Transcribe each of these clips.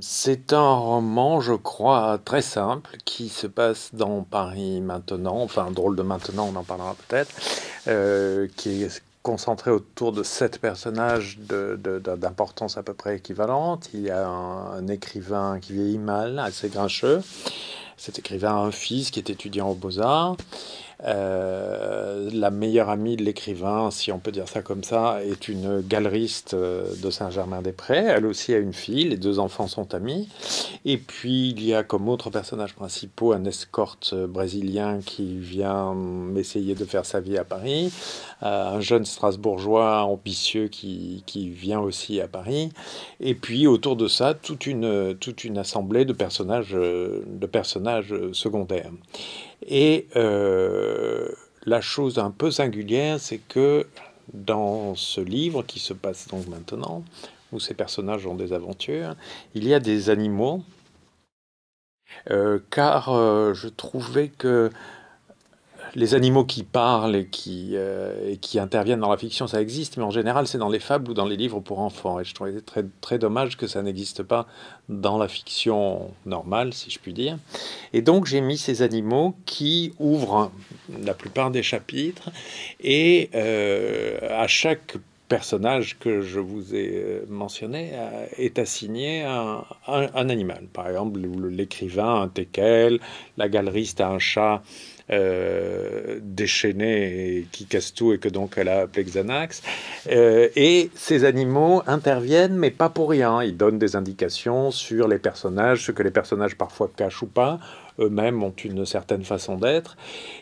C'est un roman, je crois, très simple, qui se passe dans Paris maintenant, enfin drôle de maintenant, on en parlera peut-être, euh, qui est concentré autour de sept personnages d'importance à peu près équivalente. Il y a un, écrivain qui vieillit mal, assez grincheux. Cet écrivain a un fils qui est étudiant aux beaux-arts. Euh, la meilleure amie de l'écrivain, si on peut dire ça comme ça, est une galeriste euh, de Saint-Germain-des-Prés. Elle aussi a une fille, les deux enfants sont amis. Et puis il y a comme autre personnage principal, un escorte euh, brésilien qui vient essayer de faire sa vie à Paris, un jeune Strasbourgeois ambitieux qui, vient aussi à Paris. Et puis autour de ça, toute une, toute une assemblée de personnages, de personnages secondaires. Et euh, la chose un peu singulière, c'est que dans ce livre qui se passe donc maintenant, où ces personnages ont des aventures, il y a des animaux, euh, car euh, je trouvais que les animaux qui parlent et qui, euh, qui interviennent dans la fiction, ça existe, mais en général, c'est dans les fables ou dans les livres pour enfants. Et je trouvais très, très dommage que ça n'existe pas dans la fiction normale, si je puis dire. Et donc, j'ai mis ces animaux qui ouvrent la plupart des chapitres. Et euh, à chaque personnage que je vous ai euh, mentionné est assigné un, animal. Par exemple, l'écrivain, un teckel, la galeriste a un chat, euh, déchaînée qui casse tout et que donc elle a appelé Xanax. Euh, et ces animaux interviennent, mais pas pour rien. Ils donnent des indications sur les personnages, ce que les personnages parfois cachent ou pas. Eux-mêmes ont une certaine façon d'être.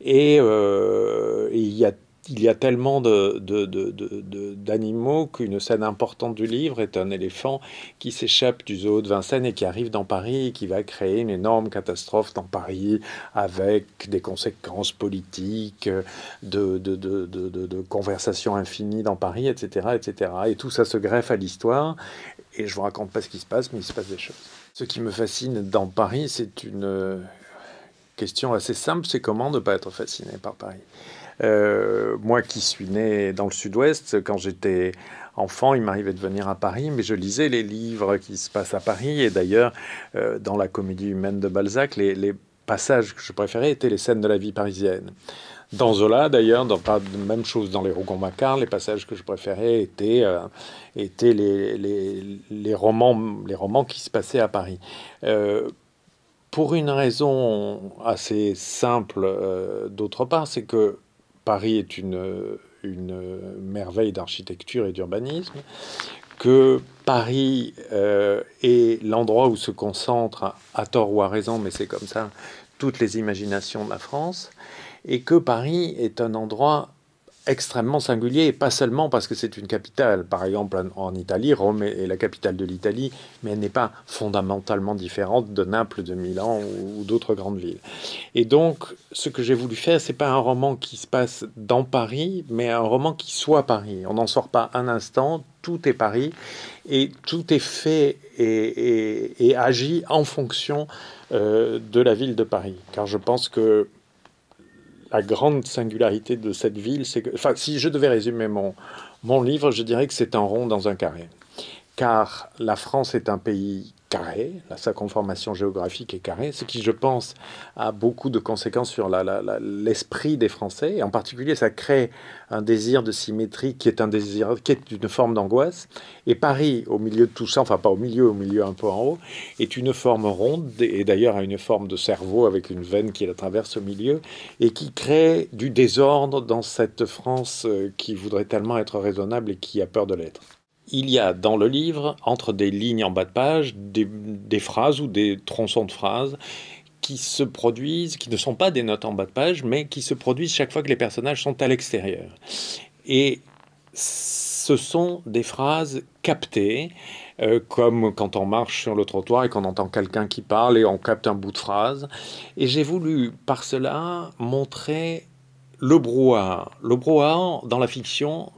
Et euh, il y a il y a tellement d'animaux qu'une scène importante du livre est un éléphant qui s'échappe du zoo de Vincennes et qui arrive dans Paris et qui va créer une énorme catastrophe dans Paris avec des conséquences politiques, de, de, de, conversations infinies dans Paris, etc., etc. Et tout ça se greffe à l'histoire. Et je vous raconte pas ce qui se passe, mais il se passe des choses. Ce qui me fascine dans Paris, c'est une question assez simple, c'est comment ne pas être fasciné par Paris. Euh, moi qui suis né dans le sud-ouest, quand j'étais enfant, il m'arrivait de venir à Paris, mais je lisais les livres qui se passent à Paris. Et d'ailleurs, euh, dans la comédie humaine de Balzac, les, passages que je préférais étaient les scènes de la vie parisienne. Dans Zola, d'ailleurs, dans pas de même chose dans les Rougon-Macquart, les passages que je préférais étaient, euh, étaient les, les, les, romans, les romans qui se passaient à Paris. pour une raison assez simple, d'autre part, c'est que Paris est une, une merveille d'architecture et d'urbanisme, que Paris euh, est l'endroit où se concentrent, à tort ou à raison, mais c'est comme ça, toutes les imaginations de la France, et que Paris est un endroit extrêmement singulier, et pas seulement parce que c'est une capitale. Par exemple, en Italie, Rome est la capitale de l'Italie, mais elle n'est pas fondamentalement différente de Naples, de Milan ou d'autres grandes villes. Et donc, ce que j'ai voulu faire, c'est pas un roman qui se passe dans Paris, mais un roman qui soit Paris. On n'en sort pas un instant, tout est Paris, et tout est fait et, agit en fonction euh, de la ville de Paris. Car je pense que la grande singularité de cette ville, c'est que, enfin, si je devais résumer mon, mon livre, je dirais que c'est un rond dans un carré. Car la France est un pays carré, sa conformation géographique est carrée, ce qui, je pense, a beaucoup de conséquences sur l'esprit des Français. en particulier, ça crée un désir de symétrie qui est, un désir, qui est une forme d'angoisse. Et Paris, au milieu de tout ça, enfin pas au milieu, au milieu un peu en haut, est une forme ronde et d'ailleurs a une forme de cerveau avec une veine qui la traverse au milieu et qui crée du désordre dans cette France euh, qui voudrait tellement être raisonnable et qui a peur de l'être il y a dans le livre, entre des lignes en bas de page, des, phrases ou des tronçons de phrases qui se produisent, qui ne sont pas des notes en bas de page, mais qui se produisent chaque fois que les personnages sont à l'extérieur. Et ce sont des phrases captées, euh, comme quand on marche sur le trottoir et qu'on entend quelqu'un qui parle et on capte un bout de phrase. Et j'ai voulu par cela montrer le brouhaha. Le brouhaha dans la fiction,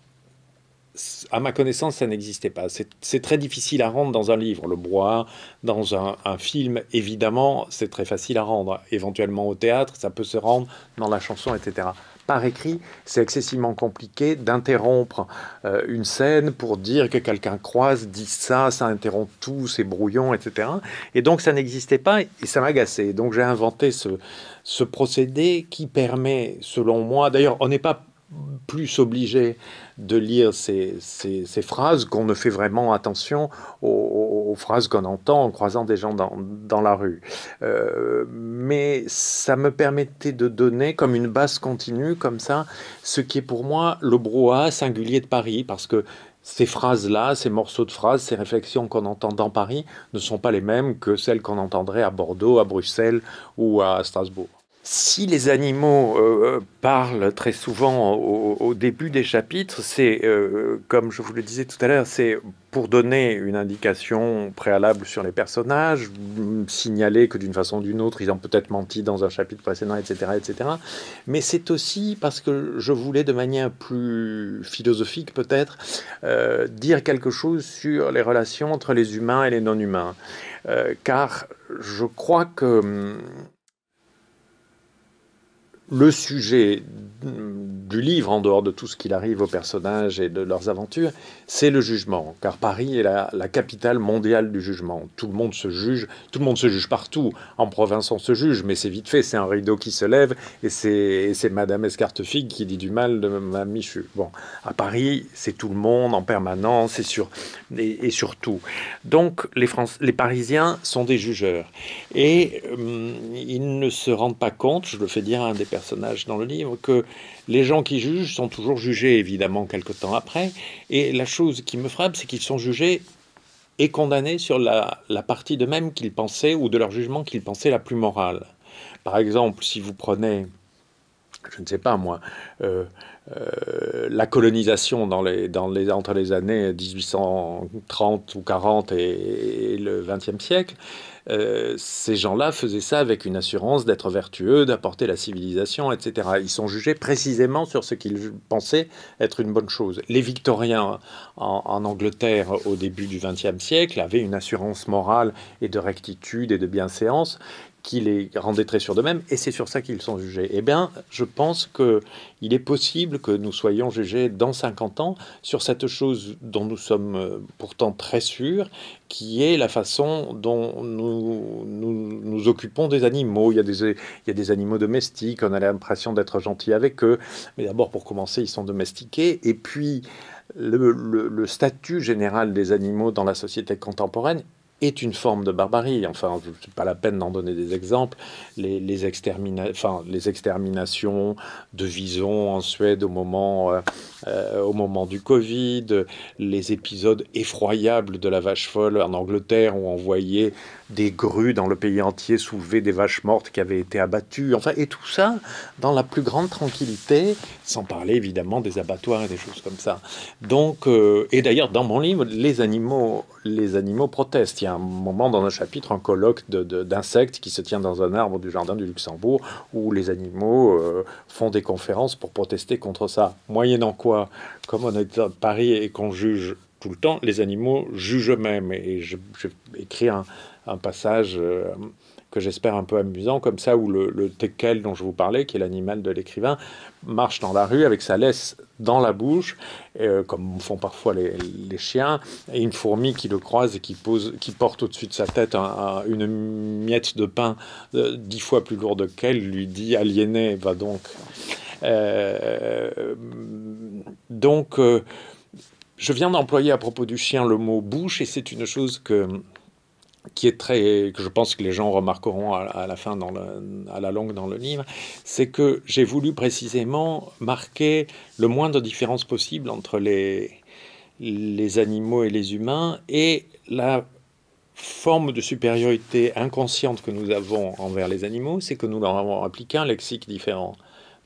à ma connaissance, ça n'existait pas. C'est très difficile à rendre dans un livre. Le bois, dans un, film, évidemment, c'est très facile à rendre. Éventuellement au théâtre, ça peut se rendre dans la chanson, etc. Par écrit, c'est excessivement compliqué d'interrompre euh, une scène pour dire que quelqu'un croise, dit ça, ça interrompt tout, c'est brouillon, etc. Et donc ça n'existait pas et ça m'agaçait. Donc j'ai inventé ce, ce procédé qui permet, selon moi, d'ailleurs, on n'est pas plus obligé de lire ces, phrases qu'on ne fait vraiment attention aux, phrases qu'on entend en croisant des gens dans, la rue. Euh, mais ça me permettait de donner comme une base continue, comme ça, ce qui est pour moi le brouhaha singulier de Paris, parce que ces phrases-là, ces morceaux de phrases, ces réflexions qu'on entend dans Paris ne sont pas les mêmes que celles qu'on entendrait à Bordeaux, à Bruxelles ou à Strasbourg si les animaux euh, euh, parlent très souvent au, début des chapitres, c'est, euh, comme je vous le disais tout à l'heure, c'est pour donner une indication préalable sur les personnages, signaler que d'une façon ou d'une autre, ils ont peut-être menti dans un chapitre précédent, etc. etc. Mais c'est aussi parce que je voulais, de manière plus philosophique peut-être, dire quelque chose sur les relations entre les humains et les non-humains. car je crois que... Hum, le sujet du livre, en dehors de tout ce qu'il arrive aux personnages et de leurs aventures, c'est le jugement. Car Paris est la, capitale mondiale du jugement. Tout le monde se juge, tout le monde se juge partout. En province, on se juge, mais c'est vite fait. C'est un rideau qui se lève et c'est Madame Escartefigue qui dit du mal de ma Michu. Bon, à Paris, c'est tout le monde en permanence et, sur, et, surtout. Donc, les, France, les Parisiens sont des jugeurs. Et hum, ils ne se rendent pas compte, je le fais dire à un des personnages, dans le livre, que les gens qui jugent sont toujours jugés, évidemment, quelque temps après. Et la chose qui me frappe, c'est qu'ils sont jugés et condamnés sur la, la partie de même qu'ils pensaient, ou de leur jugement qu'ils pensaient la plus morale. Par exemple, si vous prenez je ne sais pas moi, euh, euh, la colonisation dans les, les, entre les années 1830 ou 40 et, le le XXe siècle, euh, ces gens-là faisaient ça avec une assurance d'être vertueux, d'apporter la civilisation, etc. Ils sont jugés précisément sur ce qu'ils pensaient être une bonne chose. Les Victoriens en, en Angleterre au début du XXe siècle avaient une assurance morale et de rectitude et de bienséance qui les rendaient très sûrs d'eux-mêmes, et c'est sur ça qu'ils sont jugés. Eh bien, je pense que il est possible que nous soyons jugés dans 50 ans sur cette chose dont nous sommes euh, pourtant très sûrs, qui est la façon dont nous nous, occupons des animaux. Il y, a des, animaux domestiques, on a l'impression d'être gentil avec eux, mais d'abord, pour commencer, ils sont domestiqués, et puis... le statut général des animaux dans la société contemporaine est une forme de barbarie. Enfin, pas la peine d'en donner des exemples. Les, les, enfin, les exterminations de visons en Suède au moment, euh, euh, au moment du Covid, les épisodes effroyables de la vache folle en Angleterre ont envoyé voyait des grues dans le pays entier soulever des vaches mortes qui avaient été abattues, enfin, et tout ça dans la plus grande tranquillité, sans parler évidemment des abattoirs et des choses comme ça. Donc, euh, et d'ailleurs, dans mon livre, les animaux, les animaux protestent. Il y a un moment dans un chapitre, un colloque d'insectes qui se tient dans un arbre du jardin du Luxembourg, où les animaux euh, font des conférences pour protester contre ça. Moyennant quoi, comme on est à Paris et qu'on juge tout le temps, les animaux jugent eux-mêmes. Et j'ai écrit un, un passage euh, que j'espère un peu amusant, comme ça, où le, tekel teckel dont je vous parlais, qui est l'animal de l'écrivain, marche dans la rue avec sa laisse dans la bouche, euh, comme font parfois les, chiens, et une fourmi qui le croise et qui, pose, qui porte au-dessus de sa tête une miette de pain euh, dix fois plus lourde qu'elle, lui dit aliéné, va donc. donc, je viens d'employer à propos du chien le mot bouche, et c'est une chose que qui est très, que je pense que les gens remarqueront à, la fin, à la longue dans le livre, c'est que j'ai voulu précisément marquer le moindre différence possible entre les animaux et les humains et la forme de supériorité inconsciente que nous avons envers les animaux, c'est que nous leur avons appliqué un lexique différent.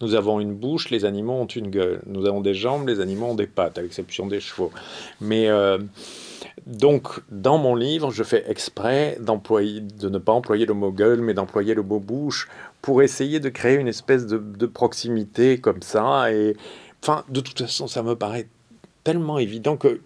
Nous avons une bouche, les animaux ont une gueule. Nous avons des jambes, les animaux ont des pattes, à l'exception des chevaux. Mais euh, donc, dans mon livre, je fais exprès d'employer, de ne pas employer le mot gueule, mais d'employer le mot bouche pour essayer de créer une espèce de, proximité comme ça. Et enfin, de toute façon, ça me paraît tellement évident que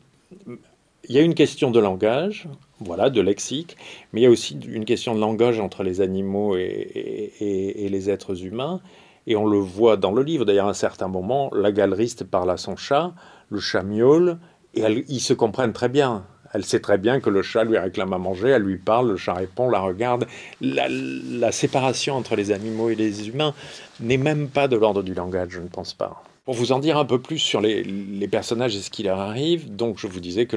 il y a une question de langage, voilà, de lexique, mais il y a aussi une question de langage entre les animaux et les êtres humains. Et on le voit dans le livre, d'ailleurs, à un certain moment, la galeriste parle à son chat, le chat miaule, et ils se comprennent très bien. Elle sait très bien que le chat lui réclame à manger, elle lui parle, le chat répond, la regarde. La, séparation entre les animaux et les humains n'est même pas de l'ordre du langage, je ne pense pas. Pour vous en dire un peu plus sur les, les personnages et ce qui leur arrive, donc je vous disais que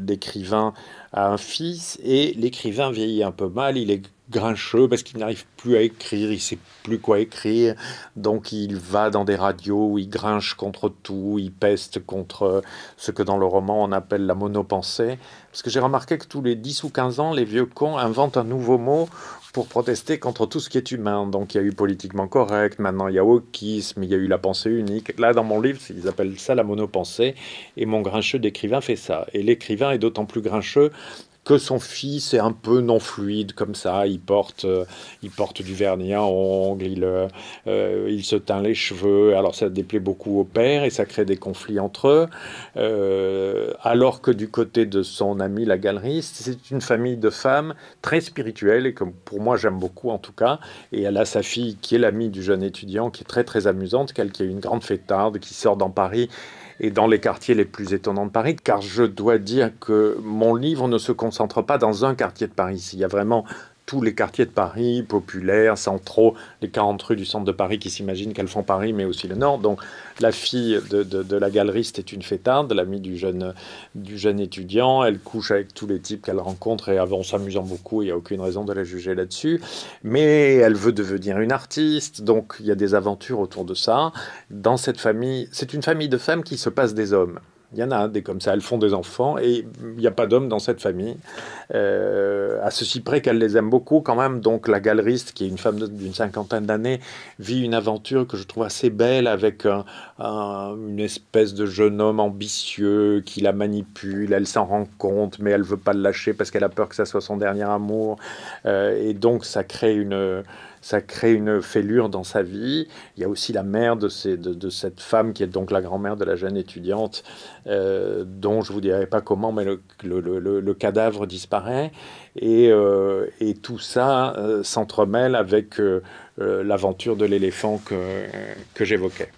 l'écrivain a un fils et l'écrivain vieillit un peu mal, il est grincheux parce qu'il n'arrive plus à écrire, il sait plus quoi écrire, donc il va dans des radios où il grinche contre tout, il peste contre ce que dans le roman on appelle la monopensée. Parce que j'ai remarqué que tous les 10 ou 15 ans, les vieux cons inventent un nouveau mot pour protester contre tout ce qui est humain. Donc il y a eu politiquement correct, maintenant il y a wokisme, il y a eu la pensée unique. Là, dans mon livre, ils appellent ça la monopensée, et mon grincheux d'écrivain fait ça. Et l'écrivain est d'autant plus grincheux que son fils est un peu non fluide comme ça. Il porte, euh, il porte du vernis à ongles, euh, euh, il, se teint les cheveux. Alors ça déplaît beaucoup au père et ça crée des conflits entre eux. alors que du côté de son ami la galeriste, c'est une famille de femmes très spirituelles et que pour moi j'aime beaucoup en tout cas. Et elle a sa fille qui est l'amie du jeune étudiant, qui est très très amusante, qu'elle qui est une grande fêtarde, qui sort dans Paris et dans les quartiers les plus étonnants de Paris, car je dois dire que mon livre ne se concentre pas dans un quartier de Paris. Il y a vraiment tous les quartiers de Paris, populaires, centraux, les 40 rues du centre de Paris qui s'imaginent qu'elles font Paris, mais aussi le Nord. Donc la fille de, la galeriste est une fêtarde, l'amie du jeune, du jeune étudiant. Elle couche avec tous les types qu'elle rencontre et en s'amusant beaucoup, il n'y a aucune raison de la juger là-dessus. Mais elle veut devenir une artiste, donc il y a des aventures autour de ça. Dans cette famille, c'est une famille de femmes qui se passe des hommes. Il y en a des comme ça, elles font des enfants et il n'y a pas d'homme dans cette famille. Euh, à ceci près qu'elle les aime beaucoup quand même. Donc la galeriste, qui est une femme d'une cinquantaine d'années, vit une aventure que je trouve assez belle avec un, une espèce de jeune homme ambitieux qui la manipule. Elle s'en rend compte, mais elle veut pas le lâcher parce qu'elle a peur que ça soit son dernier amour. Euh, et donc ça crée une ça crée une fêlure dans sa vie. Il y a aussi la mère de, de, cette femme qui est donc la grand-mère de la jeune étudiante, euh, dont je vous dirai pas comment, mais le, cadavre disparaît. Et, euh, tout ça euh, s'entremêle avec l'aventure de l'éléphant que, que j'évoquais.